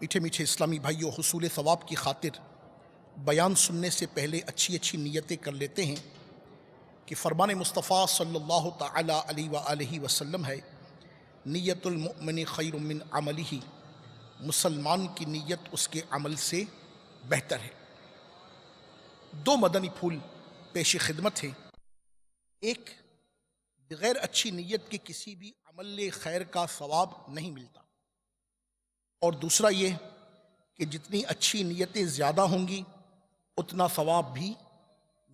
मीठे मीठे इस्लामी भाइयों हसूल सवाब की खातिर बयान सुनने से पहले अच्छी अच्छी नीयतें कर लेते हैं कि फ़रमान मुस्तफ़ा सल्लल्लाहु अलैहि अलैहि वसल्लम है नीयतुलमिन खैरमिन अमल ही मुसलमान की नीयत उसके अमल से बेहतर है दो मदनी फूल पेश खिदमत हैं एक बग़ैर अच्छी नीयत के किसी भी अमल खैर का सवाब नहीं मिलता और दूसरा ये कि जितनी अच्छी नीयतें ज़्यादा होंगी उतना सवाब भी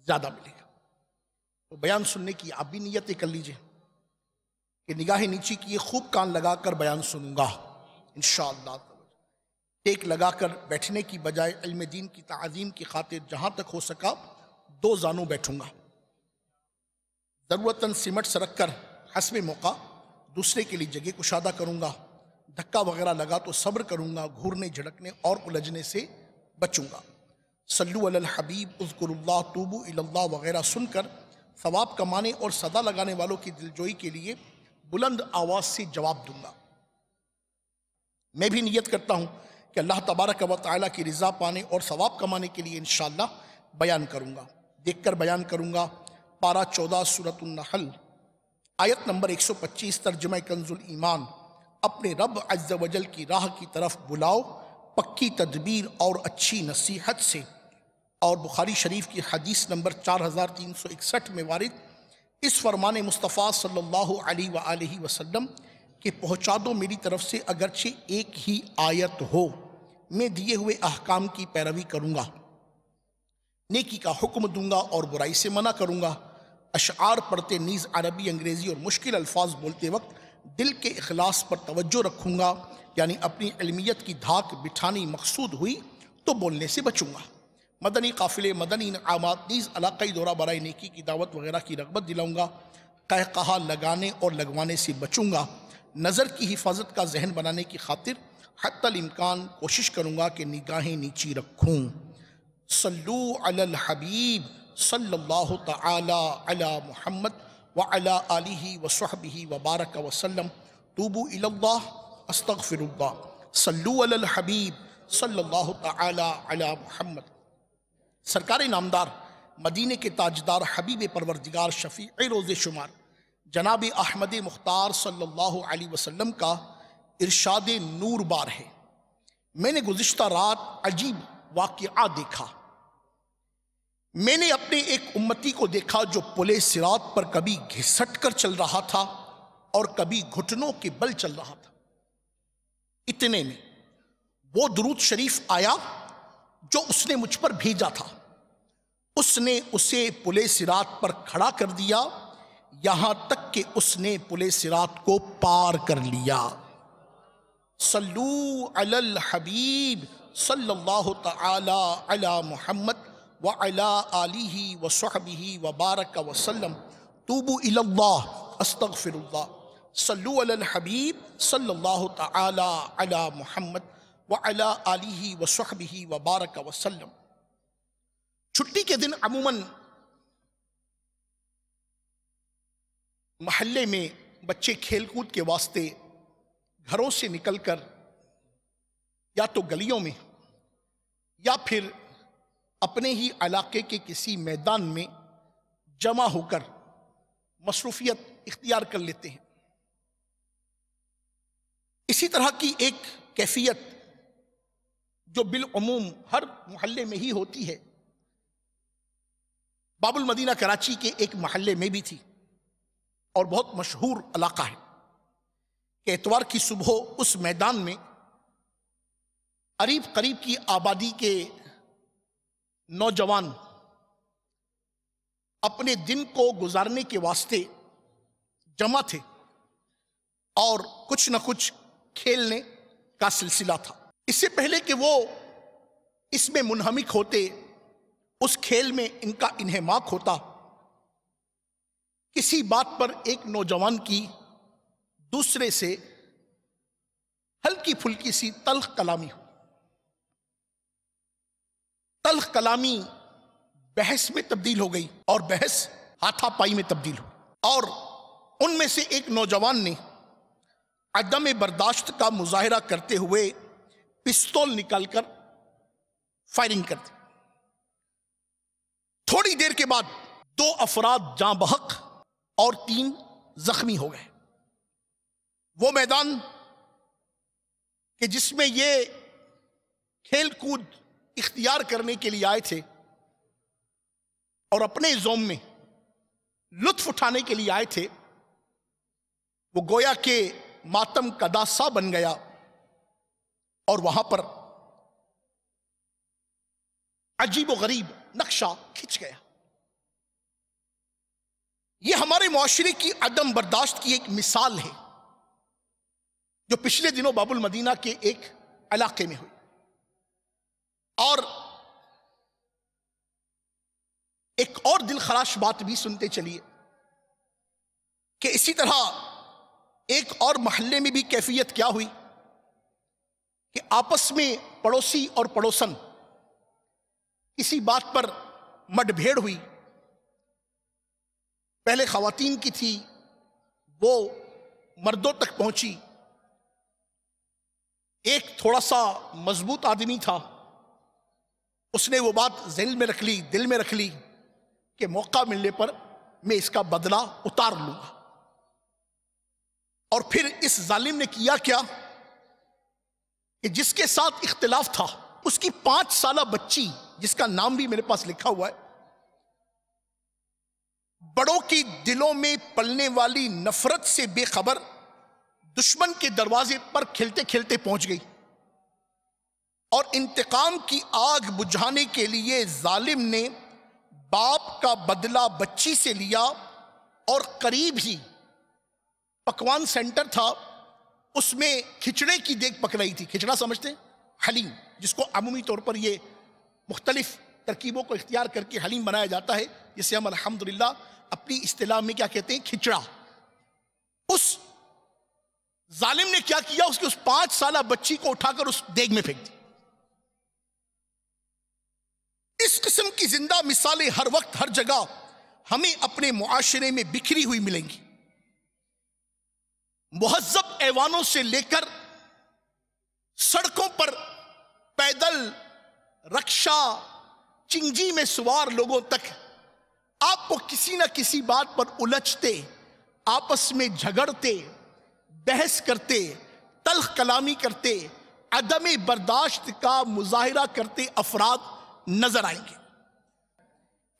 ज़्यादा मिलेगा तो बयान सुनने की आप भी नीयतें कर लीजिए कि निगाह नीची की ये खूब कान लगा कर बयान सुनूंगा इन टेक लगा कर बैठने की बजाय इल्म दीन की तज़ीम की खातिर जहाँ तक हो सका दो जानों बैठूंगा ज़रूरतन सिमट सरक कर हसब मौका दूसरे के लिए जगह कुशादा करूँगा धक्का वगैरह लगा तो सब्र करूँगा घूरने झड़कने और उलझने से बचूँगा सल्लू अल हबीब उजकुरुल्ला तूबू अल्लाह वगैरह सुनकर सवाब कमाने और सदा लगाने वालों की दिलजोई के लिए बुलंद आवाज़ से जवाब दूंगा मैं भी नियत करता हूँ कि अल्लाह तबारक व ताली की रज़ा पाने और सवाब कमाने के लिए इन बयान करूँगा देख कर बयान करूँगा पारा चौदह सूरतल आयत नंबर एक सौ पच्चीस तर्जुम कंजुल ईमान अपने रब अज्जा वजल की राह की तरफ बुलाओ पक्की तदबीर और अच्छी नसीहत से और बुखारी शरीफ की हदीस नंबर 4361 में वारद इस फरमान मुस्तफ़ा सल्लल्लाहु अलैहि वसल्लम के पहुँचा दो मेरी तरफ से अगरचे एक ही आयत हो मैं दिए हुए अहकाम की पैरवी करूँगा नेकी का हुक्म दूंगा और बुराई से मना करूँगा अशार पढ़ते नीज़ अरबी अंग्रेज़ी और मुश्किल अल्फाज बोलते वक्त दिल के अखलास पर तवज्जो रखूँगा यानी अपनी अलमियत की धाक बिठानी मकसूद हुई तो बोलने से बचूँगा मदनी काफ़िले मदनी आमाद अलाकई दौरा बरए नेकी की दावत वगैरह की रगबत दिलाऊँगा कह कहा लगाने और लगवाने से बचूँगा नज़र की हिफाजत का जहन बनाने की खातिर हतलमकान कोशिश करूँगा कि निगाहें नीची रखूँ सल्लू अल हबीब सल्ला ताला अला मोहम्मद वला आलि वसहबी वबारक वसलम टूबू इल्ला अस्तफ़िरुल्ला सल्लूलहबीब सल्ला तला महमद सरकारी नामदार मदीने के ताजदार हबीब परवरदिगार शफ़ी रोज़ शुमार जनाब अहमद मुख्तार सल्लल्लाहु अलैहि वसल्लम का इरशाद नूर बार है मैंने गुज्त रात अजीब वाक़ देखा मैंने अपने एक उम्मती को देखा जो पुले सिरात पर कभी घिसट कर चल रहा था और कभी घुटनों के बल चल रहा था इतने में वो दरूद शरीफ आया जो उसने मुझ पर भेजा था उसने उसे पुले सिरात पर खड़ा कर दिया यहां तक कि उसने पुले सिरात को पार कर लिया सल्लू अल हबीब सल्लल्लाहु ताला अला मोहम्मद व अला आली वसलम तूबू अल्ला अस्तफ़िरल्ला सल्लबीब सल्ला वसलम छुट्टी के दिन अमूमन महल में बच्चे खेल कूद के वास्ते घरों से निकल कर या तो गलियों में या फिर अपने ही इलाके के किसी मैदान में जमा होकर मसरूफियत इख्तियार कर लेते हैं इसी तरह की एक कैफियत जो बिलूम हर मोहल्ले में ही होती है बाबुल मदीना कराची के एक मोहल्ले में भी थी और बहुत मशहूर इलाका है कि एतवार की सुबह उस मैदान में करीब करीब की आबादी के नौजवान अपने दिन को गुजारने के वास्ते जमा थे और कुछ न कुछ खेलने का सिलसिला था इससे पहले कि वो इसमें मुनहमिक होते उस खेल में इनका माक होता किसी बात पर एक नौजवान की दूसरे से हल्की फुल्की सी तल्ख कलामी हो तलख कलामी बहस में तब्दील हो गई और बहस हाथापाई में तब्दील हो और उनमें से एक नौजवान ने अदम बर्दाश्त का मुजाहरा करते हुए पिस्तौल निकालकर फायरिंग कर दी थोड़ी देर के बाद दो अफराद जां बहक और तीन जख्मी हो गए वो मैदान कि जिसमें ये खेल कूद इख्तियार करने के लिए आए थे और अपने जोम में लुत्फ उठाने के लिए आए थे वो गोया के मातम का दासा बन गया और वहां पर अजीब गरीब नक्शा खिंच गया ये हमारे माशरे की अदम बर्दाश्त की एक मिसाल है जो पिछले दिनों बाबुल मदीना के एक इलाके में हुई और एक और दिल खराश बात भी सुनते चलिए कि इसी तरह एक और महल्ले में भी कैफियत क्या हुई कि आपस में पड़ोसी और पड़ोसन किसी बात पर मडभेड़ हुई पहले खातन की थी वो मर्दों तक पहुंची एक थोड़ा सा मजबूत आदमी था उसने वो बात जेल में रख ली दिल में रख ली कि मौका मिलने पर मैं इसका बदला उतार लूंगा और फिर इस जालिम ने किया क्या कि जिसके साथ इख्तिलाफ था उसकी पांच साल बच्ची जिसका नाम भी मेरे पास लिखा हुआ है बड़ों की दिलों में पलने वाली नफरत से बेखबर दुश्मन के दरवाजे पर खेलते खेलते पहुंच गई और इंतकाम की आग बुझाने के लिए जालिम ने बाप का बदला बच्ची से लिया और करीब ही पकवान सेंटर था उसमें खिचड़े की देख पक रही थी खिचड़ा समझते हलीम जिसको अमूमी तौर पर ये मुख्तलिफ तरकीबों को इख्तियार करके हलीम बनाया जाता है जिसे हम अलहमदिल्ला अपनी इस्तेलाह में क्या कहते हैं खिचड़ा उस जालिम ने क्या किया उसके उस पांच साल बच्ची को उठाकर उस देग में फेंक दी इस किस्म की जिंदा मिसालें हर वक्त हर जगह हमें अपने मुआशरे में बिखरी हुई मिलेंगी महजब ऐवानों से लेकर सड़कों पर पैदल रक्षा चिंजी में सवार लोगों तक आपको किसी ना किसी बात पर उलझते आपस में झगड़ते बहस करते तलख कलामी करते अदम बर्दाश्त का मुजाहरा करते अफराद नजर आएंगे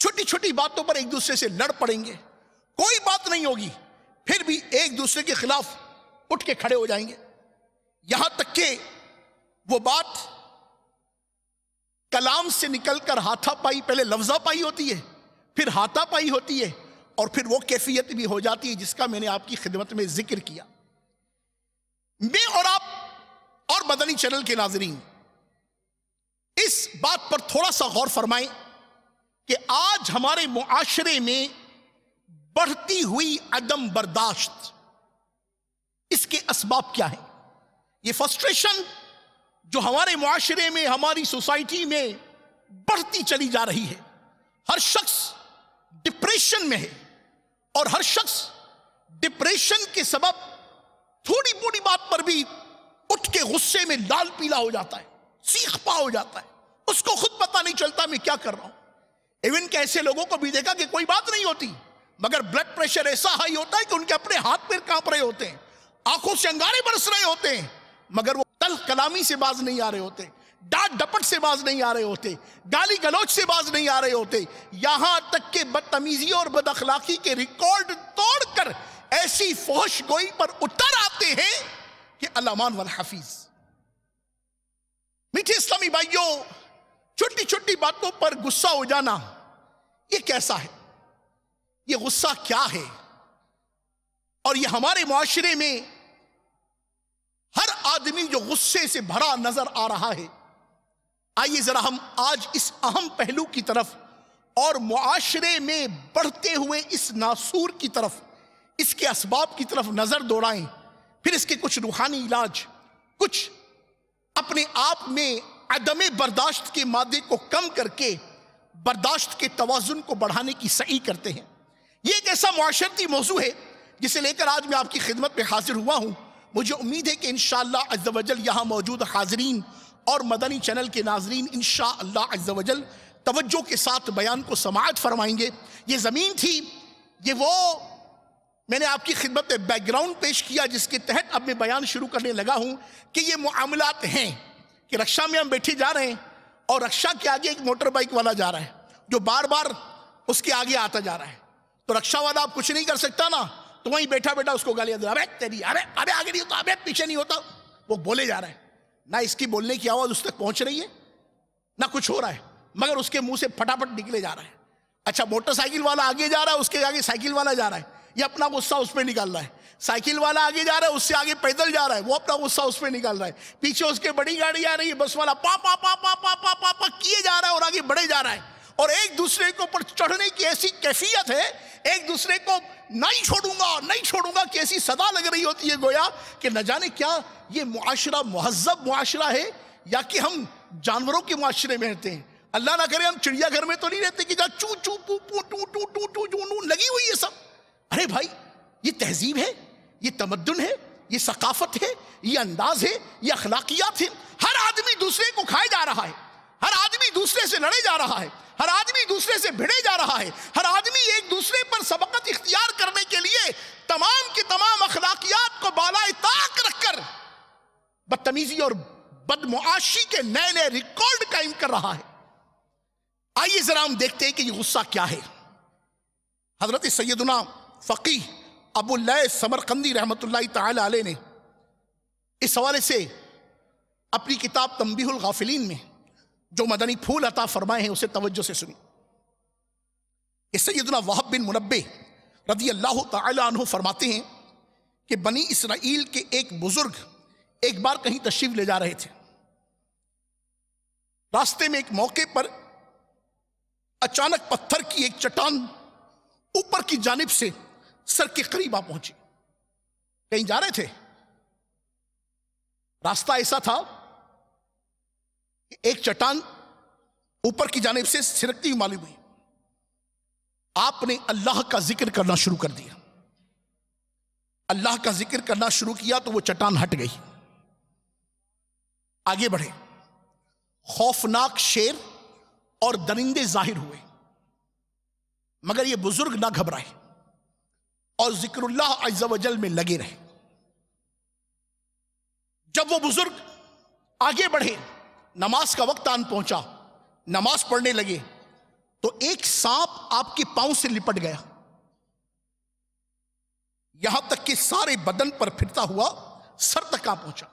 छोटी छोटी बातों पर एक दूसरे से लड़ पड़ेंगे कोई बात नहीं होगी फिर भी एक दूसरे के खिलाफ उठ के खड़े हो जाएंगे यहां तक के वो बात कलाम से निकलकर हाथापाई पहले लफ्जा पाई होती है फिर हाथापाई होती है और फिर वो कैफियत भी हो जाती है जिसका मैंने आपकी खिदमत में जिक्र किया मैं और आप और मदनी चैनल के नाजरीन इस बात पर थोड़ा सा गौर फरमाएं कि आज हमारे मुआशरे में बढ़ती हुई अदम बर्दाश्त इसके इसबाब क्या है ये फ्रस्ट्रेशन जो हमारे मुआशरे में हमारी सोसाइटी में बढ़ती चली जा रही है हर शख्स डिप्रेशन में है और हर शख्स डिप्रेशन के सबब थोड़ी बूढ़ी बात पर भी उठ के गुस्से में लाल पीला हो जाता है सीख पा हो जाता है उसको खुद पता नहीं चलता मैं क्या कर रहा हूं इवन के ऐसे लोगों को भी देखा कि कोई बात नहीं होती मगर ब्लड प्रेशर ऐसा हाई होता है कि उनके अपने हाथ पैर कांप रहे होते हैं आंखों से अंगारे बरस रहे होते हैं मगर वो तल कलामी से बाज नहीं आ रहे होते डांट डपट से बाज नहीं आ रहे होते गाली गलौच से बाज नहीं आ रहे होते यहां तक के बदतमीजी और बदअखलाकी के रिकॉर्ड तोड़कर ऐसी फोहश गोई पर उतर आते हैं कि अलामान वल हफीज़ मीठे इस्लामी भाइयों छोटी छोटी बातों पर गुस्सा हो जाना ये कैसा है ये गुस्सा क्या है और ये हमारे माशरे में हर आदमी जो गुस्से से भरा नजर आ रहा है आइए जरा हम आज इस अहम पहलू की तरफ और मुआशरे में बढ़ते हुए इस नासूर की तरफ इसके इसबाब की तरफ नजर दौड़ाएं फिर इसके कुछ रूहानी इलाज कुछ अपने आप में अदम बर्दाश्त के मादे को कम करके बर्दाश्त के तोज़ुन को बढ़ाने की सही करते हैं यह एक ऐसा माशरती मौजू है जिसे लेकर आज मैं आपकी खिदमत में हाजिर हुआ हूँ मुझे उम्मीद है कि इन शजल यहाँ मौजूद हाजरीन और मदनी चैनल के नाजरीन इन शजल तवज्जो के साथ बयान को समाज फरमाएंगे ये ज़मीन थी ये वो मैंने आपकी खिदमत में बैकग्राउंड पेश किया जिसके तहत अब मैं बयान शुरू करने लगा हूं कि ये मामला हैं कि रक्षा में हम बैठे जा रहे हैं और रक्षा के आगे एक मोटर बाइक वाला जा रहा है जो बार बार उसके आगे आता जा रहा है तो रक्षा वाला आप कुछ नहीं कर सकता ना तो वहीं बैठा बैठा उसको गालियां दे अरे तेरी अरे अरे आगे नहीं होता अरे पीछे नहीं होता वो बोले जा रहा है ना इसकी बोलने की आवाज उस तक पहुंच रही है ना कुछ हो रहा है मगर उसके मुंह से फटाफट निकले जा रहा है अच्छा मोटरसाइकिल वाला आगे जा रहा है उसके आगे साइकिल वाला जा रहा है ये अपना गुस्सा उस पर निकाल रहा है साइकिल वाला आगे जा रहा है उससे आगे पैदल जा रहा है वो अपना गुस्सा उस पर निकाल रहा है पीछे उसके बड़ी गाड़ी आ रही है बस वाला पा पा पा पा पा पा पा पा किए जा रहा है और आगे बढ़े जा रहा है और एक दूसरे के ऊपर चढ़ने की ऐसी कैफियत है एक दूसरे को नहीं छोड़ूंगा नहीं छोड़ूंगा कि ऐसी सदा लग रही होती है गोया कि न जाने क्या ये मुआशरा महजब मुआशरा है या कि हम जानवरों के मुआशरे में रहते हैं अल्लाह ना करे हम चिड़ियाघर में तो नहीं रहते कि जहाँ चू चू पू पू टू टू टू टू टू लगी हुई है सब अरे भाई ये तहजीब है ये तमद्दन है ये सकाफत है ये अंदाज है ये अखलाकियात है हर आदमी दूसरे को खाए जा रहा है हर आदमी दूसरे से लड़े जा रहा है हर आदमी दूसरे से भिड़े जा रहा है हर आदमी एक दूसरे पर सबकत इख्तियार करने के लिए तमाम के तमाम अखलाकियात को बालाए ताक रखकर बदतमीजी और बदमुआशी के नए नए रिकॉर्ड कायम कर रहा है आइए जरा हम देखते हैं कि ये गुस्सा क्या है हजरत सैदना फ़की अबुल समरकंदी रहमत ने इस हवाले से अपनी किताब तम्बीहुल गाफिलीन में जो मदनी फूल अता फरमाए हैं उसे तवज्जो से सुनी इस सैदना वाहब बिन मुनबे रदी अल्लाह तु फरमाते हैं कि बनी इसराइल के एक बुज़ुर्ग एक बार कहीं तशरीफ ले जा रहे थे रास्ते में एक मौके पर अचानक पत्थर की एक चट्टान ऊपर की जानब से सर के करीब आप पहुंचे कहीं जा रहे थे रास्ता ऐसा था एक चट्टान ऊपर की जानेब से सिरकती हुई मालूम हुई आपने अल्लाह का जिक्र करना शुरू कर दिया अल्लाह का जिक्र करना शुरू किया तो वो चट्टान हट गई आगे बढ़े खौफनाक शेर और दरिंदे जाहिर हुए मगर ये बुजुर्ग ना घबराए और जिक्रल्लाह अजल में लगे रहे जब वो बुजुर्ग आगे बढ़े नमाज का वक्त आन पहुंचा नमाज पढ़ने लगे तो एक सांप आपके पांव से लिपट गया यहां तक कि सारे बदन पर फिरता हुआ सर तक आ पहुंचा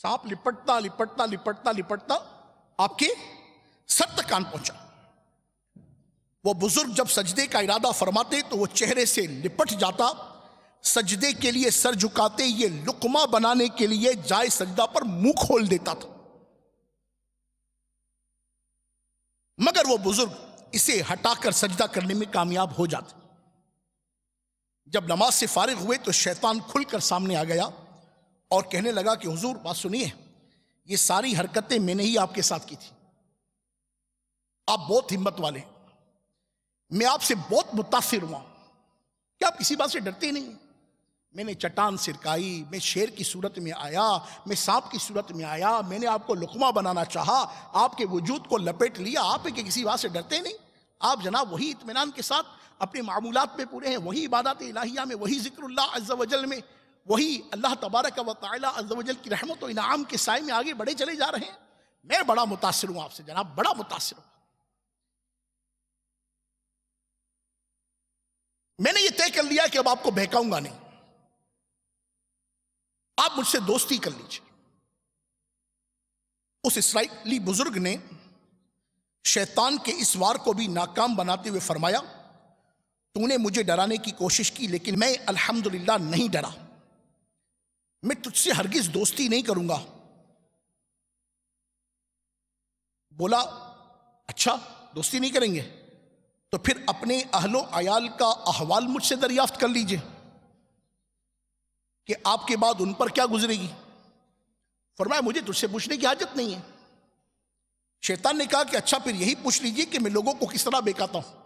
सांप लिपटता लिपटता लिपटता लिपटता आपके सर तक आन पहुंचा वह बुजुर्ग जब सजदे का इरादा फरमाते तो वह चेहरे से लिपट जाता सजदे के लिए सर झुकाते ये लुकमा बनाने के लिए जाय सजदा पर मुंह खोल देता था मगर वो बुजुर्ग इसे हटाकर सजदा करने में कामयाब हो जाते जब नमाज से फारिग हुए तो शैतान खुलकर सामने आ गया और कहने लगा कि हुजूर बात सुनिए ये सारी हरकतें मैंने ही आपके साथ की थी आप बहुत हिम्मत वाले मैं आपसे बहुत मुतासर हुआ क्या आप किसी बात से डरते नहीं मैंने चट्टान सिरकाई मैं शेर की सूरत में आया मैं सांप की सूरत में आया मैंने आपको लुकमा बनाना चाहा आपके वजूद को लपेट लिया आप के किसी बात से डरते नहीं आप जनाब वही इतमान के साथ अपने मामूलत में पूरे हैं वही इबादत इलाहिया में वही जिक्र वजल में वही अल्लाह तबारक व वजल की रहमत इनाम के साय में आगे बढ़े चले जा रहे हैं मैं बड़ा मुतासर हूँ आपसे जनाब बड़ा मुतासर हूँ मैंने ये तय कर लिया कि अब आपको बहकाऊंगा नहीं आप मुझसे दोस्ती कर लीजिए उस इसराइली बुजुर्ग ने शैतान के इस वार को भी नाकाम बनाते हुए फरमाया तूने मुझे डराने की कोशिश की लेकिन मैं अल्हम्दुलिल्लाह नहीं डरा मैं तुझसे हरगिज दोस्ती नहीं करूंगा बोला अच्छा दोस्ती नहीं करेंगे तो फिर अपने अहलो अयाल का अहवाल मुझसे दरियाफ्त कर लीजिए कि आपके बाद उन पर क्या गुजरेगी फरमाया मुझे तुझसे पूछने की हाजत नहीं है शैतान ने कहा कि अच्छा फिर यही पूछ लीजिए कि मैं लोगों को किस तरह बेकाता हूं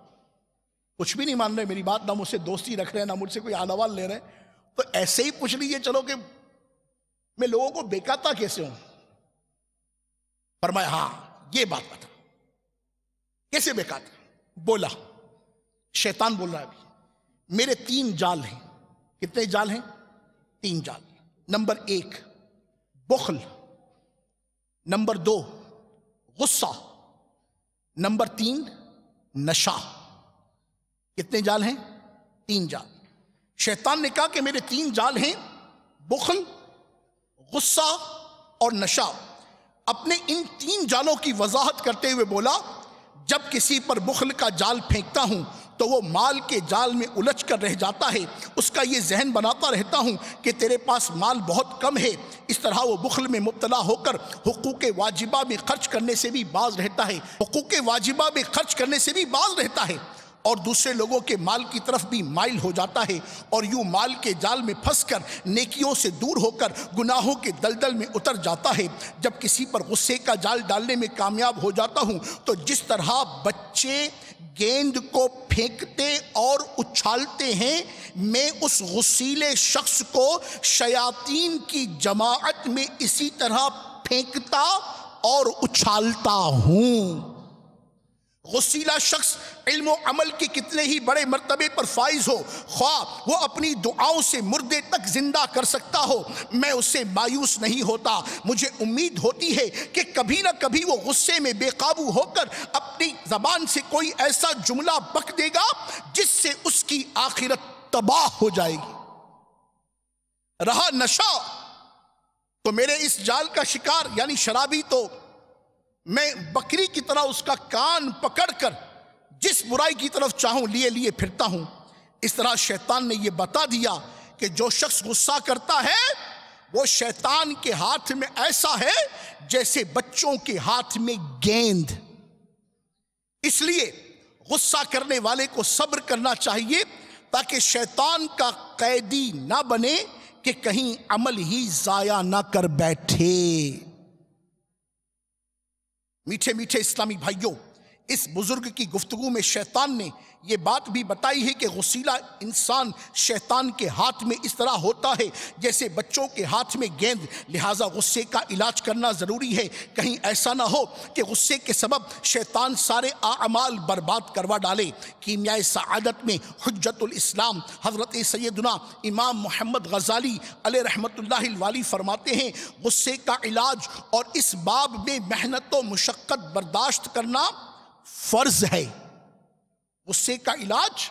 कुछ भी नहीं मान रहे मेरी बात ना मुझसे दोस्ती रख रहे हैं ना मुझसे कोई आलावाल ले रहे हैं तो ऐसे ही पूछ लीजिए चलो कि मैं लोगों को बेकाता कैसे हूं फरमाया हाँ ये बात बता कैसे बेकाता बोला शैतान बोल रहा है अभी मेरे तीन जाल हैं कितने जाल हैं तीन जाल नंबर एक बुखल नंबर दो गुस्सा नंबर तीन नशा कितने जाल हैं तीन जाल शैतान ने कहा कि मेरे तीन जाल हैं बुखल गुस्सा और नशा अपने इन तीन जालों की वजाहत करते हुए बोला जब किसी पर बुखल का जाल फेंकता हूँ तो वो माल के जाल में उलझ कर रह जाता है उसका ये जहन बनाता रहता हूँ कि तेरे पास माल बहुत कम है इस तरह वो बुखल में मुबतला होकर हकूक वाजिबा में खर्च करने से भी बाज रहता है हकूक वाजिबा में खर्च करने से भी बाज रहता है और दूसरे लोगों के माल की तरफ भी माइल हो जाता है और यूँ माल के जाल में फंसकर नेकियों से दूर होकर गुनाहों के दलदल में उतर जाता है जब किसी पर गुस्से का जाल डालने में कामयाब हो जाता हूँ तो जिस तरह बच्चे गेंद को फेंकते और उछालते हैं मैं उस गुस्सीले शख्स को शयातीन की जमात में इसी तरह फेंकता और उछालता हूँ गसीला शख्स इल्म अमल के कितने ही बड़े मरतबे पर फाइज हो ख्वा वो अपनी दुआओं से मुर्दे तक जिंदा कर सकता हो मैं उससे मायूस नहीं होता मुझे उम्मीद होती है कि कभी ना कभी वो गुस्से में बेकाबू होकर अपनी जबान से कोई ऐसा जुमला बक देगा जिससे उसकी आखिरत तबाह हो जाएगी रहा नशा तो मेरे इस जाल का शिकार यानी शराबी तो मैं बकरी की तरह उसका कान पकड़कर जिस बुराई की तरफ चाहूं लिए लिए फिरता हूं इस तरह शैतान ने यह बता दिया कि जो शख्स गुस्सा करता है वो शैतान के हाथ में ऐसा है जैसे बच्चों के हाथ में गेंद इसलिए गुस्सा करने वाले को सब्र करना चाहिए ताकि शैतान का कैदी ना बने कि कहीं अमल ही जाया ना कर बैठे मीठे मीठे इस्लामी भाइयों इस बुज़ुर्ग की गुफ्तु में शैतान ने यह बात भी बताई है कि गसीला इंसान शैतान के हाथ में इस तरह होता है जैसे बच्चों के हाथ में गेंद लिहाजा गुस्से का इलाज करना ज़रूरी है कहीं ऐसा ना हो कि गुस्से के सबब शैतान सारे आमाल बर्बाद करवा डाले कीमियाई सदत में हजतलाम हज़रत सैदना इमाम मोहम्मद गजाली अल रहमतल फरमाते हैं गुस्से का इलाज और इस बाब में मेहनत व मशक्क़त बर्दाश्त करना फर्ज है गुस्से का इलाज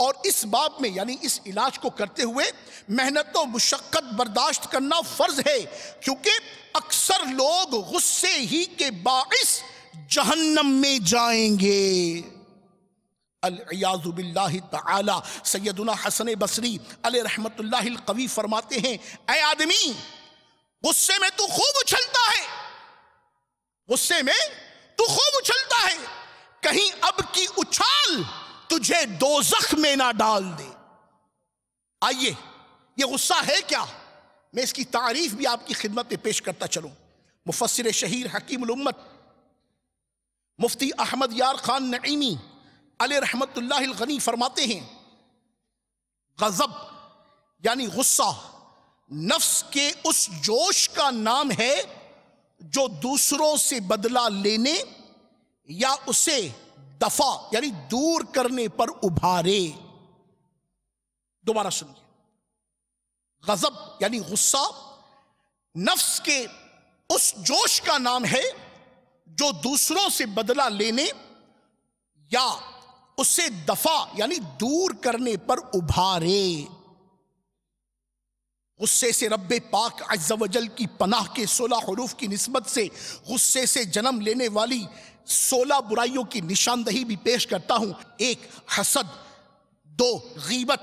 और इस बाब में यानी इस इलाज को करते हुए मेहनत और मुशक्क़त बर्दाश्त करना फ़र्ज है क्योंकि अक्सर लोग गुस्से ही के बाइस जहन्नम में जाएंगे अलयाजुबिल्ला तला हसन बसरी अल कवि फरमाते हैं अय आदमी गुस्से में तू खूब उछलता है गुस्से में तू खूब उछलता है कहीं अब की उछाल तुझे दो जख्म में ना डाल दे आइए ये गुस्सा है क्या मैं इसकी तारीफ भी आपकी खिदमत में पेश करता चलूं मुफसर शहीर हकीम उम्मत मुफ्ती अहमद यार खान नईमी अले रहमत गनी फरमाते हैं गजब यानी गुस्सा नफ्स के उस जोश का नाम है जो दूसरों से बदला लेने या उसे दफा यानी दूर करने पर उभारे दोबारा सुनिए गजब यानी गुस्सा नफ्स के उस जोश का नाम है जो दूसरों से बदला लेने या उसे दफा यानी दूर करने पर उभारे गुस्से से रब्बे पाक अज्जवजल की पनाह के सोलह हरूफ की नस्बत से गुस्से से जन्म लेने वाली सोलह बुराइयों की निशानदही भी पेश करता हूं एक हसद दो गीबत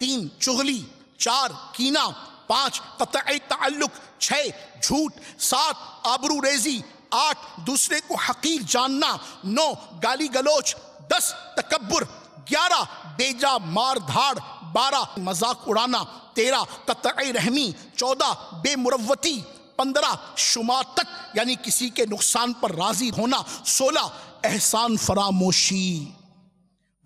तीन चुगली चार कीना पांच कत ताल्लुक छः झूठ सात आबरू रेजी आठ दूसरे को हकीर जानना नौ गाली गलोच दस तकबर ग्यारह बेजा मार धाड़ बारह मजाक उड़ाना तेरह कत रहमी चौदह बेमुरवती पंद्रह शुमा तक यानी किसी के नुकसान पर राजी होना सोलह एहसान फरामोशी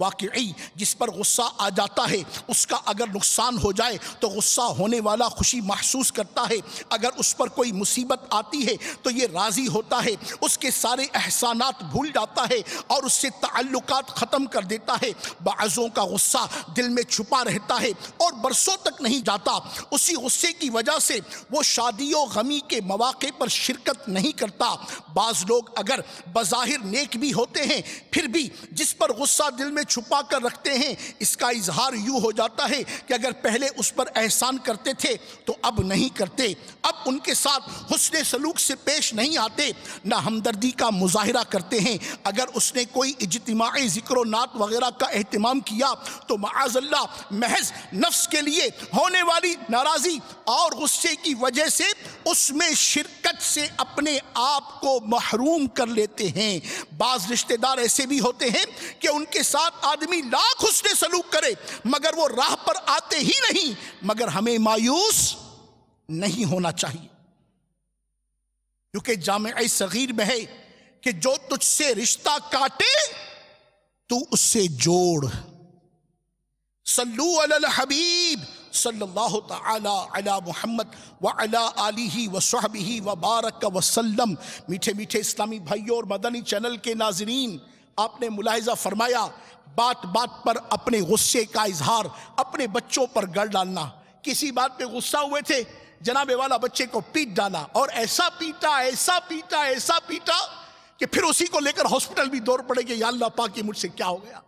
वाकई जिस पर गुस्सा आ जाता है उसका अगर नुकसान हो जाए तो गुस्सा होने वाला खुशी महसूस करता है अगर उस पर कोई मुसीबत आती है तो ये राज़ी होता है उसके सारे एहसानात भूल जाता है और उससे ताल्लुकात ख़त्म कर देता है बाज़ों का गुस्सा दिल में छुपा रहता है और बरसों तक नहीं जाता उसी गुस्से की वजह से वो शादी व गमी के मौाक़े पर शिरकत नहीं करता बाज़ लोग अगर बज़ाहिर नेक भी होते हैं फिर भी जिस पर गुस्सा दिल में छुपा कर रखते हैं इसका इजहार यूँ हो जाता है कि अगर पहले उस पर एहसान करते थे तो अब नहीं करते अब उनके साथ हसन सलूक से पेश नहीं आते ना हमदर्दी का मुजाहरा करते हैं अगर उसने कोई इजतमाही ज़िक्र नात वगैरह का अहतमाम किया तो माजल्ला महज नफ्स के लिए होने वाली नाराज़ी और गुस्से की वजह से उसमें शिरकत से अपने आप को महरूम कर लेते हैं बाज़ रिश्तेदार ऐसे भी होते हैं कि उनके साथ साथ आदमी लाख उसने सलूक करे मगर वो राह पर आते ही नहीं मगर हमें मायूस नहीं होना चाहिए क्योंकि जाम सगीर में है कि जो तुझसे रिश्ता काटे तू उससे जोड़ सल्लू अल हबीब सल्लल्लाहु ताला अला मोहम्मद व अला आलिही व सहबी व बारक वसल्लम मीठे मीठे इस्लामी भाइयों और मदनी चैनल के नाजरीन आपने मुलायजा फरमाया बात बात पर अपने गुस्से का इजहार अपने बच्चों पर गढ़ डालना किसी बात पे गुस्सा हुए थे जनाबे वाला बच्चे को पीट डाला और ऐसा पीटा ऐसा पीटा ऐसा पीटा कि फिर उसी को लेकर हॉस्पिटल भी दौड़ पड़ेगी या अल्लाह कि मुझसे क्या हो गया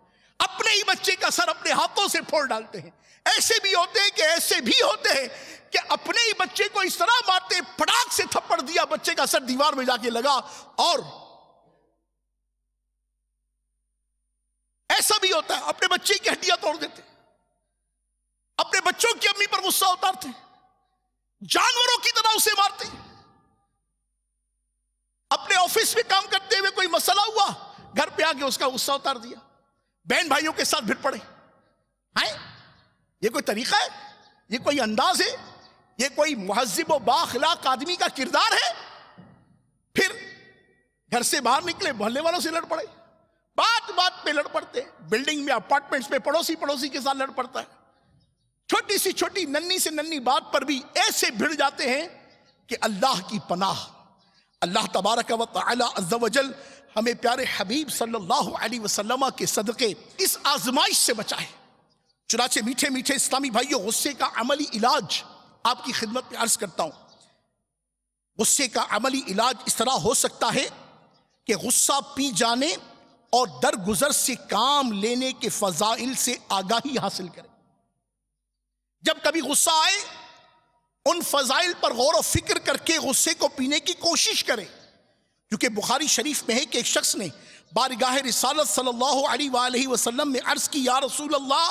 अपने ही बच्चे का सर अपने हाथों से फोड़ डालते हैं ऐसे भी होते हैं कि ऐसे भी होते हैं कि अपने ही बच्चे को इस तरह मारते फटाक से थप्पड़ दिया बच्चे का सर दीवार में जाके लगा और ऐसा भी होता है अपने बच्चे की हड्डियां तोड़ देते अपने बच्चों की अम्मी पर गुस्सा उतारते जानवरों की तरह उसे मारते अपने ऑफिस में काम करते हुए कोई मसला हुआ घर पे आके उसका गुस्सा उतार दिया बहन भाइयों के साथ भिड़ पड़े हैं ये कोई तरीका है ये कोई अंदाज है ये कोई महजिब व बाखलाक आदमी का किरदार है फिर घर से बाहर निकले मोहल्ले वालों से लड़ पड़े बात बात पे लड़ पड़ते हैं बिल्डिंग में अपार्टमेंट्स में पड़ोसी पड़ोसी के साथ लड़ पड़ता है छोटी सी छोटी नन्नी से नन्नी बात पर भी ऐसे भिड़ जाते हैं कि अल्लाह की पनाह अल्लाह तबारक वजल हमें प्यारे हबीब सल्लल्लाहु अलैहि वसल्लम के सदक़े इस आजमाइश से बचाए चुनाचे मीठे मीठे इस्लामी भाइयों गुस्से का अमली इलाज आपकी खिदमत में अर्ज करता हूं गुस्से का अमली इलाज इस तरह हो सकता है कि गुस्सा पी जाने और दरगुजर से काम लेने के फजाइल से आगाही हासिल करें जब कभी गुस्सा आए उन फजाइल पर गौर व फिक्र करके गुस्से को पीने की कोशिश करें क्योंकि बुखारी शरीफ में है कि एक शख्स ने बारगाह रिसालत सल्लल्लाहु अलैहि वसल्लम में अर्ज़ की या रसूल अल्लाह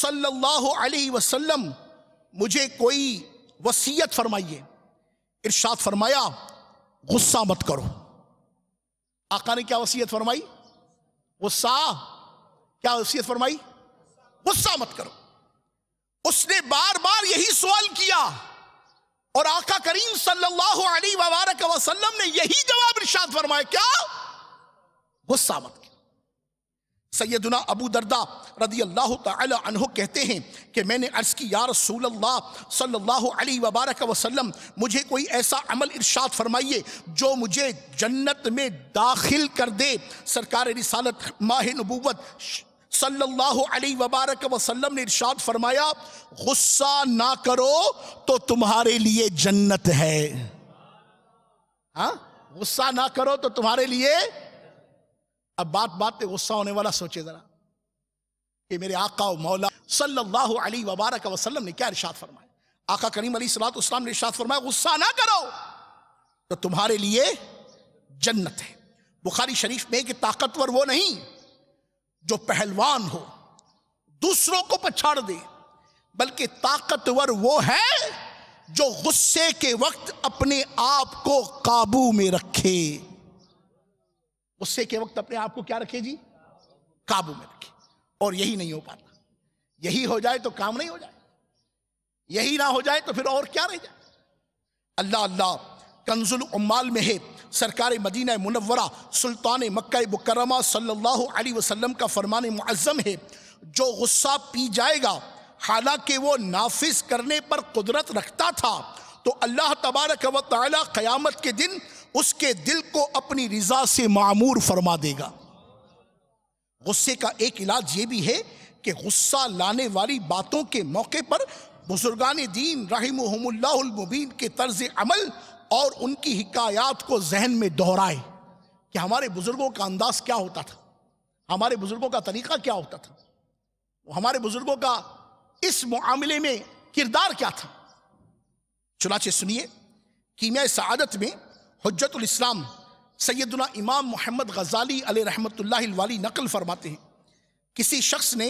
सल्लल्लाहु अलैहि वसल्लम मुझे कोई वसीयत फरमाइए इरशाद फरमाया गुस्सा मत करो आका ने क्या वसीयत फरमाई गुस्सा क्या वसीयत फरमाई गुस्सा मत करो उसने बार बार यही सवाल किया और आका करीम सल्लल्लाहु अलैहि वबारक वसल्लम ने यही जवाब इरशाद फरमाया क्या गुस्सा मत करो सैदना अबू दरदा रदी अल्लाह तह कहते हैं कि मैंने अर्ज़ की या रसूल अल्लाह सल्लल्लाहु अलैहि वबारक वसल्लम मुझे कोई ऐसा अमल इरशाद फरमाइए जो मुझे जन्नत में दाखिल कर दे सरकार रिसालत माह नबूवत सल्लल्लाहु अलैहि वबारक वसल्लम ने इरशाद फरमाया गुस्सा ना करो तो तुम्हारे लिए जन्नत है हाँ गुस्सा ना करो तो तुम्हारे लिए अब बात बात पे गुस्सा होने वाला सोचे ज़रा कि मेरे आका मौला सल्लल्लाहु अलैहि वबारक वसल्लम ने क्या इरशाद फरमाया आका करीम अली सलाम ने इरशाद फरमाया गुस्सा ना करो तो तुम्हारे लिए जन्नत है बुखारी शरीफ में कि ताकतवर वो नहीं जो पहलवान हो दूसरों को पछाड़ दे बल्कि ताकतवर वो है जो गुस्से के वक्त अपने आप को काबू में रखे गुस्से के वक्त अपने आप को क्या रखे जी काबू में रखे और यही नहीं हो पाता यही हो जाए तो काम नहीं हो जाए यही ना हो जाए तो फिर और क्या रह जाए अल्लाह अल्लाह कंजुल उमाल में है सरकार मदीना मुनवरा सुल्तान मक्का मुकरमा सल्लल्लाहु अलैहि वसल्लम का फरमान मुआज़म है जो गुस्सा पी जाएगा हालांकि वो नाफिस करने पर कुदरत रखता था तो अल्लाह तबारक व ताली क़यामत के दिन उसके दिल को अपनी रज़ा से मामूर फरमा देगा गुस्से का एक इलाज ये भी है कि गुस्सा लाने वाली बातों के मौके पर बुजुर्गान दीन रहीमबीन के तर्ज अमल और उनकी हिकायात को जहन में दोहराए कि हमारे बुजुर्गों का अंदाज क्या होता था हमारे बुजुर्गों का तरीका क्या होता था हमारे बुजुर्गों का इस मामले में किरदार क्या था चुनाचे सुनिए कीमिया सआदत में हजरतुल इस्लाम सैदना इमाम मोहम्मद गजाली अल रहमत नकल फरमाते हैं किसी शख्स ने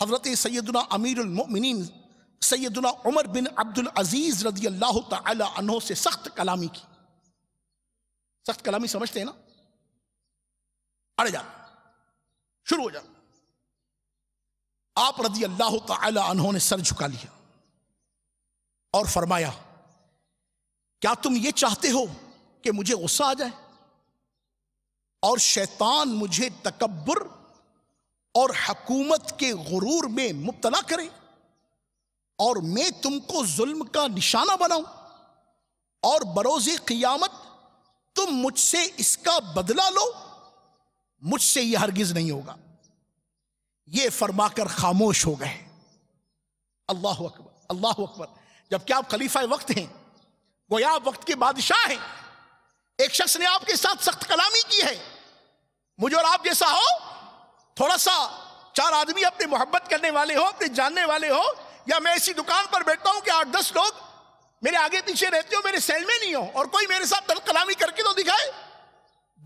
हज़रत सैदना अमीरमिन सैदना उमर बिन अब्दुल अजीज़ रदी अल्लाह तहों से सख्त कलामी की सख्त कलामी समझते हैं ना अड़े जा शुरू हो जा आप रदी अल्लाह तहों ने सर झुका लिया और फरमाया क्या तुम ये चाहते हो कि मुझे गुस्सा आ जाए और शैतान मुझे तकबर और हकूमत के गुरूर में मुबतला करे और मैं तुमको जुल्म का निशाना बनाऊं और बरोज क़ियामत तुम मुझसे इसका बदला लो मुझसे यह हरगिज नहीं होगा ये फरमाकर खामोश हो गए अल्लाह अकबर अल्लाह अकबर जबकि आप खलीफा वक्त हैं गोया वक्त के बादशाह हैं एक शख्स ने आपके साथ सख्त कलामी की है मुझे और आप जैसा हो थोड़ा सा चार आदमी अपने मोहब्बत करने वाले हो अपने जानने वाले हो या मैं ऐसी दुकान पर बैठता हूं कि आठ दस लोग मेरे आगे पीछे रहते हो मेरे सेल में नहीं हो और कोई मेरे साथ दल कलामी करके तो दिखाए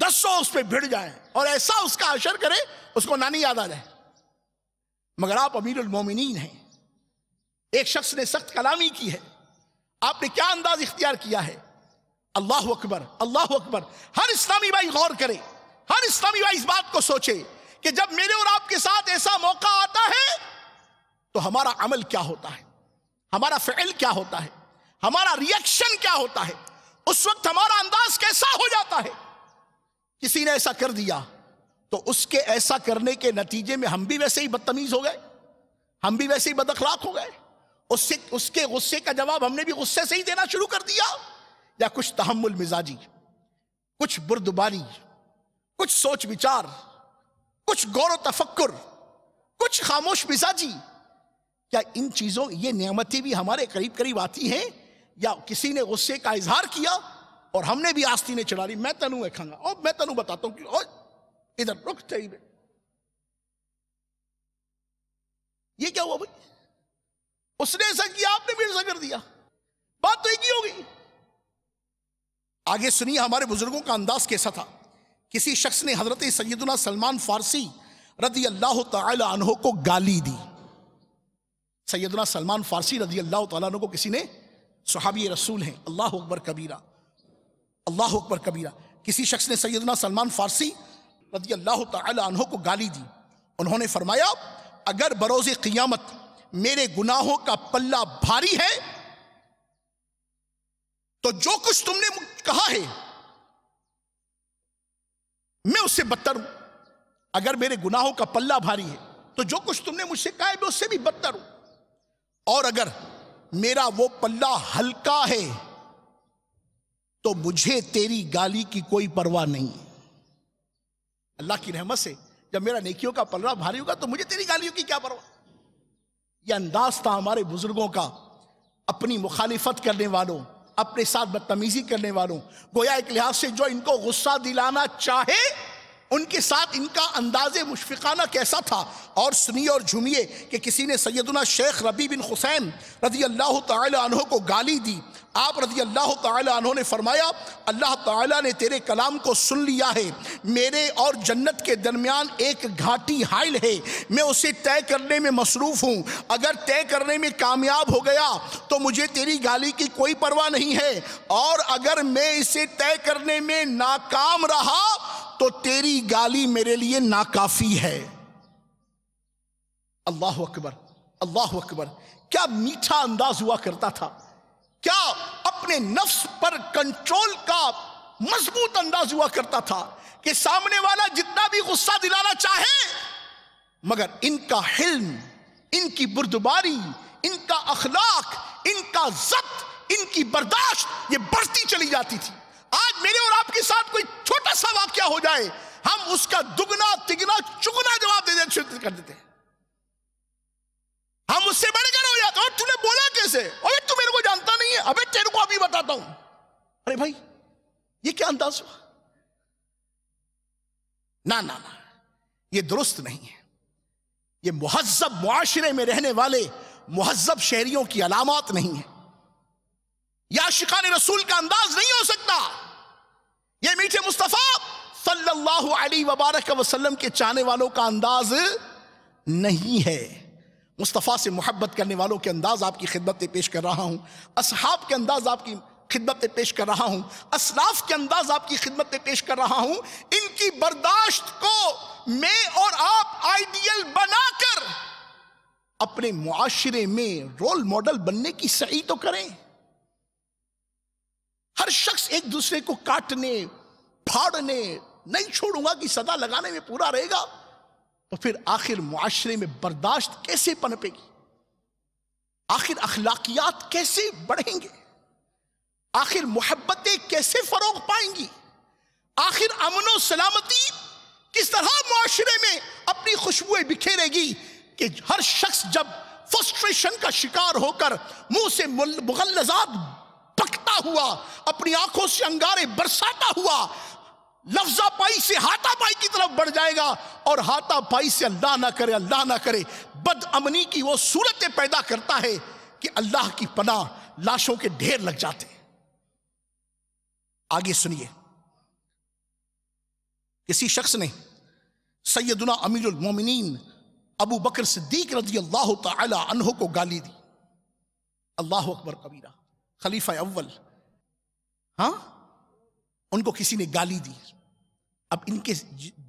दस सौ उस पर भिड़ जाए और ऐसा उसका असर करे उसको नानी याद आ जाए मगर आप अमीर उलमोमिन हैं एक शख्स ने सख्त कलामी की है आपने क्या अंदाज इख्तियार किया है अल्लाह अकबर अल्लाह अकबर हर इस्लामी भाई गौर करे हर भाई इस बात को सोचे कि जब मेरे और आपके साथ ऐसा मौका आता है तो हमारा अमल क्या होता है हमारा फ़ैल क्या होता है हमारा रिएक्शन क्या होता है उस वक्त हमारा अंदाज कैसा हो जाता है किसी ने ऐसा कर दिया तो उसके ऐसा करने के नतीजे में हम भी वैसे ही बदतमीज हो गए हम भी वैसे ही बदखलाक हो गए उससे उसके गुस्से का जवाब हमने भी गुस्से से ही देना शुरू कर दिया या कुछ तहमुल मिजाजी कुछ बुर्दबारी कुछ सोच विचार कुछ गौरव तफक्र कुछ खामोश मिजाजी क्या इन चीजों ये नियमती भी हमारे करीब करीब आती हैं या किसी ने गुस्से का इजहार किया और हमने भी आस्ती ने चढ़ा ली मैं तनु है खांगा और मैं तनु बताता हूं कि इधर रुक चाहिए ये क्या हुआ भाई उसने ऐसा किया आपने भी ऐसा कर दिया बात तो एक ही होगी आगे सुनिए हमारे बुजुर्गों का अंदाज कैसा था किसी शख्स ने हजरत सैदना सलमान फारसी रदी अल्लाह तहों को गाली दी सैदना सलमान फारसी रदी अल्लाह तु को किसी ने सुहाबी रसूल हैं अल्लाह अकबर कबीरा अल्लाह अकबर कबीरा किसी शख्स ने सैदना सलमान फारसी रदी अल्लाह तहों को गाली दी उन्होंने फरमाया अगर बरोज क़ियामत मेरे गुनाहों का पल्ला भारी है तो जो कुछ तुमने कहा है मैं उससे बदतर हूं अगर मेरे गुनाहों का पल्ला भारी है तो जो कुछ तुमने मुझसे कहा है मैं उससे भी बदतर हूं और अगर मेरा वो पल्ला हल्का है तो मुझे तेरी गाली की कोई परवाह नहीं अल्लाह की रहमत से जब मेरा नेकियों का पल्ला भारी होगा तो मुझे तेरी गालियों की क्या परवाह यह अंदाज था हमारे बुजुर्गों का अपनी मुखालिफत करने वालों अपने साथ बदतमीजी करने वालों गोया एक लिहाज से जो इनको गुस्सा दिलाना चाहे उनके साथ इनका अंदाज मुशफिकाना कैसा था और सुनिए और झूमिए कि किसी ने सैदना शेख रबी बिन हुसैन रजी अल्लाह तहों को गाली दी आप रजी अल्लाह तहों ने फरमाया अल्लाह ताला ने तेरे कलाम को सुन लिया है मेरे और जन्नत के दरमियान एक घाटी हाइल है मैं उसे तय करने में मसरूफ़ हूँ अगर तय करने में कामयाब हो गया तो मुझे तेरी गाली की कोई परवाह नहीं है और अगर मैं इसे तय करने में नाकाम रहा तो तेरी गाली मेरे लिए नाकाफी है अल्लाह अकबर अल्लाह अकबर क्या मीठा अंदाज हुआ करता था क्या अपने नफ्स पर कंट्रोल का मजबूत अंदाज हुआ करता था कि सामने वाला जितना भी गुस्सा दिलाना चाहे मगर इनका हिल्म इनकी बुर्दबारी इनका अखलाक इनका जब्त इनकी बर्दाश्त ये बढ़ती चली जाती थी आज मेरे और आपके साथ कोई छोटा सा वाक्य हो जाए हम उसका दुगना तिगना चुगना जवाब दे देते कर देते हम उससे बढ़कर हो जाते और तूने बोला कैसे अबे तू मेरे को जानता नहीं है अबे तेरे को अभी बताता हूं अरे भाई ये क्या अंदाज हुआ ना ना ना ये दुरुस्त नहीं है ये महजब मुआशरे में रहने वाले महजब शहरियों की अलामत नहीं है या शिकान रसूल का अंदाज नहीं हो सकता यह मीठे मुस्तफ़ा सल्लल्लाहु अलैहि वबारक वसल्लम के चाहने वालों का अंदाज नहीं है मुस्तफ़ा से मोहब्बत करने वालों के अंदाज आपकी खिदमत पेश कर रहा हूं असहाब के अंदाज आपकी खिदमत पेश कर रहा हूँ असनाफ के अंदाज आपकी खिदमत पेश कर रहा हूँ इनकी बर्दाश्त को मैं और आप आइडियल बनाकर अपने मुआशरे में रोल मॉडल बनने की सही तो करें हर शख्स एक दूसरे को काटने फाड़ने नहीं छोड़ूंगा कि सदा लगाने में पूरा रहेगा तो फिर आखिर मुआशरे में बर्दाश्त कैसे पनपेगी आखिर अखलाकियात कैसे बढ़ेंगे आखिर मोहब्बतें कैसे फरोग पाएंगी आखिर अमन सलामती किस तरह मुआरे में अपनी खुशबुएं बिखेरेगी कि हर शख्स जब फ्रस्ट्रेशन का शिकार होकर मुंह से मुगलजात हुआ अपनी आंखों से अंगारे बरसाता हुआ लफ्जा पाई से हाथा पाई की तरफ बढ़ जाएगा और हाथा पाई से अल्लाह ना करे अल्लाह ना करे बद अमनी की वो सूरतें पैदा करता है कि अल्लाह की पना लाशों के ढेर लग जाते आगे सुनिए किसी शख्स ने सैयदना अमीरुल मोमिनीन अबू बकर सिद्दीक रजी अल्लाह तहो को गाली दी अल्लाह अकबर कबीरा खलीफा अव्वल हाँ उनको किसी ने गाली दी अब इनके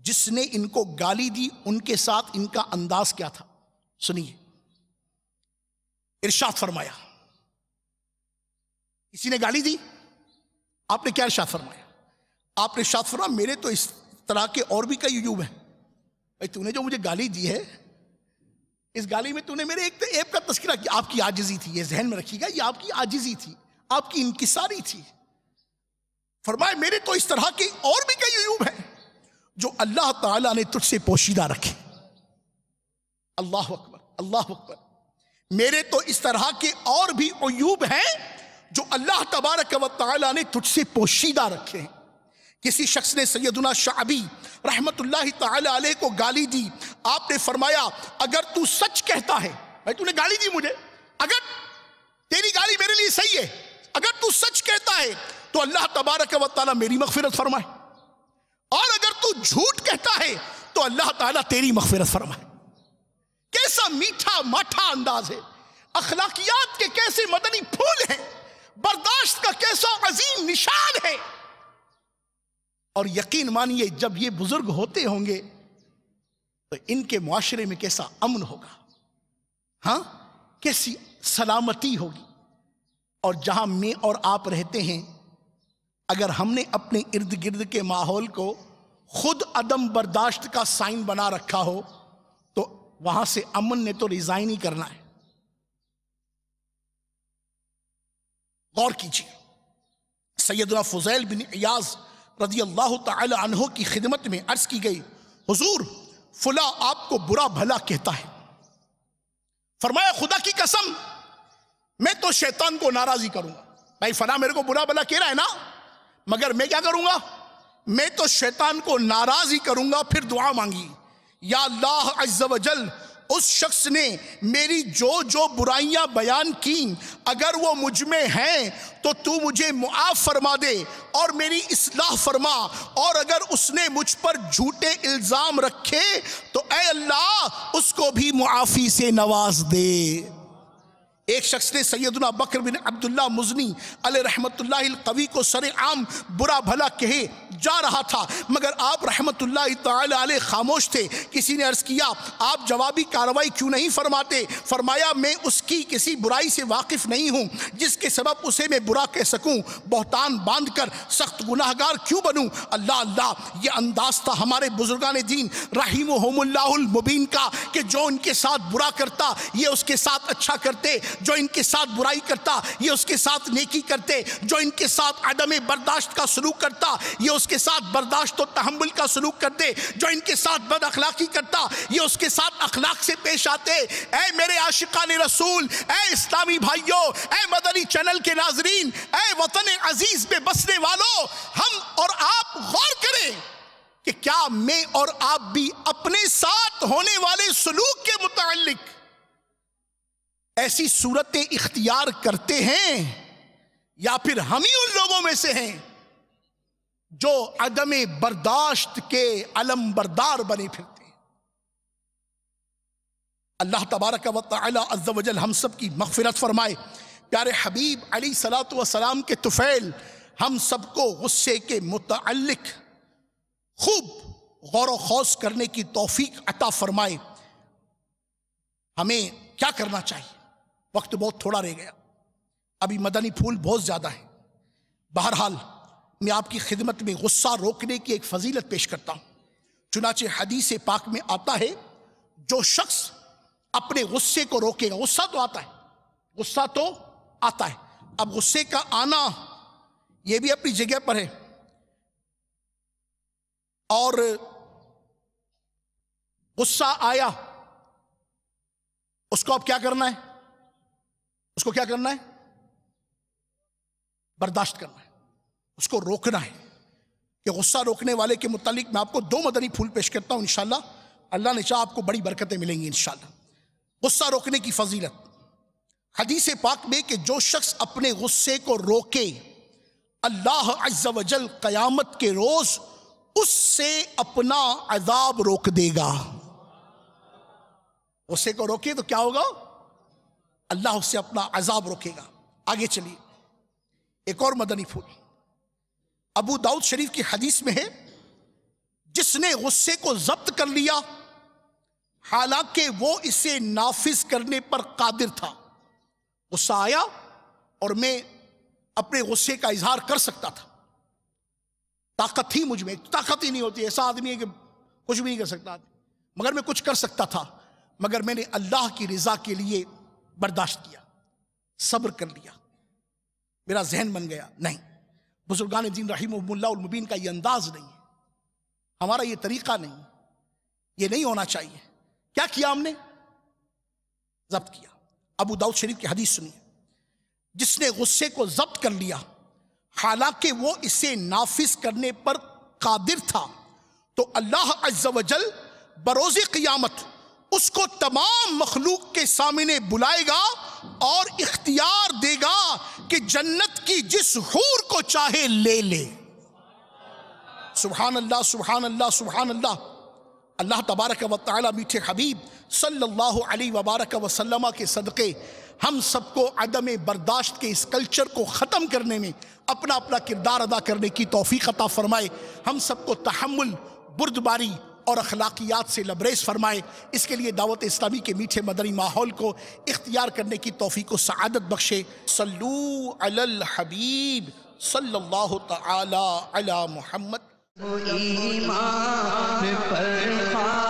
जिसने इनको गाली दी उनके साथ इनका अंदाज क्या था सुनिए इर्शाद फरमाया किसी ने गाली दी आपने क्या इर्शाद फरमाया आपने इर्शाद फरमाया मेरे तो इस तरह के और भी कई युव हैं भाई तूने जो मुझे गाली दी है इस गाली में तूने मेरे एक तो ऐप का तस्करा किया आपकी आजिजी थी ये जहन में रखिएगा ये आपकी आजिजी थी आपकी इनकिसारी थी फरमाए मेरे तो इस तरह की और भी कई अयूब हैं जो अल्लाह ताला ने तुझसे पोशीदा रखे अल्लाह अकबर अल्लाह अकबर मेरे तो इस तरह के और भी अयूब हैं जो अल्लाह तबारक व ताला ने तुझसे पोशीदा रखे हैं किसी शख्स ने सैदुना शाबी रहमत ताले को गाली दी आपने फरमाया अगर तू सच कहता है भाई तूने गाली दी मुझे अगर तेरी गाली मेरे लिए सही है अगर तू सच कहता है तो अल्लाह तबारक वाली मेरी मगफिरत फरमाए और अगर तू झूठ कहता है तो अल्लाह ताला तेरी मगफिरत फरमाए कैसा मीठा माठा अंदाज है अखलाकियात के कैसे मदनी फूल है बर्दाश्त का कैसा अजीम निशान है और यकीन मानिए जब ये बुजुर्ग होते होंगे तो इनके माशरे में कैसा अमन होगा हाँ कैसी सलामती होगी और जहां मैं और आप रहते हैं अगर हमने अपने इर्द गिर्द के माहौल को खुद अदम बर्दाश्त का साइन बना रखा हो तो वहां से अमन ने तो रिजाइन ही करना है गौर कीजिए सैदना फुजैल बिन अयाज रजी अल्लाह तहों की खिदमत में अर्ज की गई हुजूर फुला आपको बुरा भला कहता है फरमाया खुदा की कसम मैं तो शैतान को नाराजी करूंगा भाई फला मेरे को बुरा भला कह रहा है ना मगर मैं क्या करूंगा मैं तो शैतान को नाराज ही करूंगा फिर दुआ मांगी या अल्लाह अज्जल उस शख्स ने मेरी जो जो बुराइयां बयान की अगर वो मुझ में हैं तो तू मुझे मुआफ़ फरमा दे और मेरी इसलाह फरमा और अगर उसने मुझ पर झूठे इल्ज़ाम रखे तो अल्लाह उसको भी मुआफ़ी से नवाज दे एक शख्स ने सैदना बकर बिन अब्दुल्ला मुजनी अल कवि को सर आम बुरा भला कहे जा रहा था मगर आप रहमत ताल खामोश थे किसी ने अर्ज़ किया आप जवाबी कार्रवाई क्यों नहीं फरमाते फरमाया मैं उसकी किसी बुराई से वाकिफ़ नहीं हूँ जिसके सबब उसे मैं बुरा कह सकूँ बहतान बांध कर सख्त गुनाहगार क्यों बनूँ अल्लाह अल्लाह ये अंदाज था हमारे बुजुर्गान दीन रहीम मुबीन का कि जो उनके साथ बुरा करता ये उसके साथ अच्छा करते जो इनके साथ बुराई करता ये उसके साथ नेकी करते जो इनके साथ अदम बर्दाश्त का सलूक करता ये उसके साथ बर्दाश्त और तहमुल का सलूक करते जो इनके साथ बद अखलाकी करता ये उसके साथ अखलाक से पेश आते ए मेरे आशिकान रसूल ए इस्लामी भाइयों ए मदनी चैनल के नाजरीन ए वतन अजीज में बसने वालों हम और आप गौर करें कि क्या मैं और आप भी अपने साथ होने वाले सलूक के मुतालिक ऐसी सूरत इख्तियार करते हैं या फिर हम ही उन लोगों में से हैं जो अदम बर्दाश्त के अलम बरदार बने फिरते हैं अल्लाह तबारक वजल हम सब की मफफरत फरमाए प्यारे हबीब अली सलात वसलाम के तुफैल हम सबको गुस्से के मुतल खूब गौर खौस करने की तोफीक अता फरमाए हमें क्या करना चाहिए वक्त बहुत थोड़ा रह गया अभी मदनी फूल बहुत ज़्यादा है बहरहाल मैं आपकी खिदमत में गुस्सा रोकने की एक फजीलत पेश करता हूँ चुनाचे हदीस पाक में आता है जो शख्स अपने गुस्से को रोकेगा गुस्सा तो आता है गुस्सा तो आता है अब गुस्से का आना यह भी अपनी जगह पर है और गुस्सा आया उसको अब क्या करना है उसको क्या करना है बर्दाश्त करना है उसको रोकना है कि गुस्सा रोकने वाले के मुतालिक मैं आपको दो मदनी फूल पेश करता हूं इंशाल्लाह अल्लाह ने चाह आपको बड़ी बरकतें मिलेंगी इंशाल्लाह गुस्सा रोकने की फजीलत हदीस पाक में कि जो शख्स अपने गुस्से को रोके अल्लाह अज्जा वजल कयामत के रोज उससे अपना अजाब रोक देगा गुस्से को रोके तो क्या होगा अल्लाह उससे अपना अजाब रोकेगा आगे चलिए एक और मदनी फूल अबू दाऊद शरीफ की हदीस में है जिसने गुस्से को जब्त कर लिया हालांकि वो इसे नाफिज करने पर कादिर था गुस्सा आया और मैं अपने गुस्से का इजहार कर सकता था ताकत थी मुझ में ताकत ही नहीं होती ऐसा आदमी है कि कुछ भी नहीं कर सकता मगर मैं कुछ कर सकता था मगर मैंने अल्लाह की रजा के लिए बर्दाश्त किया सब्र कर लिया मेरा जहन बन गया नहीं बुजुर्गान दीन रहीम का ये अंदाज नहीं है हमारा ये तरीका नहीं ये नहीं होना चाहिए क्या किया हमने जब्त किया अबू दाऊद शरीफ की हदीस सुनिए जिसने गुस्से को जब्त कर लिया हालांकि वो इसे नाफिज करने पर कादिर था तो अल्लाह अज्जल बरोज क़ियामत उसको तमाम मखलूक के सामने बुलाएगा और इख्तियार देगा कि जन्नत की जिस हूर को चाहे ले ले सुबहान अल्लाह सुबहान अल्लाह सुबहान अल्लाह अल्लाह तबारक व ताली मीठे हबीब सल्लल्लाहु अलैहि वबारक वसल्लम के सदक़े हम सबको अदम बर्दाश्त के इस कल्चर को ख़त्म करने में अपना अपना किरदार अदा करने की तोफ़ी अता फ़रमाए हम सबको तहमुल बुर्दबारी और अखलाकियात से लबरेज फरमाए इसके लिए दावत इस्लामी के मीठे मदनी माहौल को इख्तियार करने की तोफ़ी को सदत बख्शे सल्लू अल हबीब सल्लल्लाहु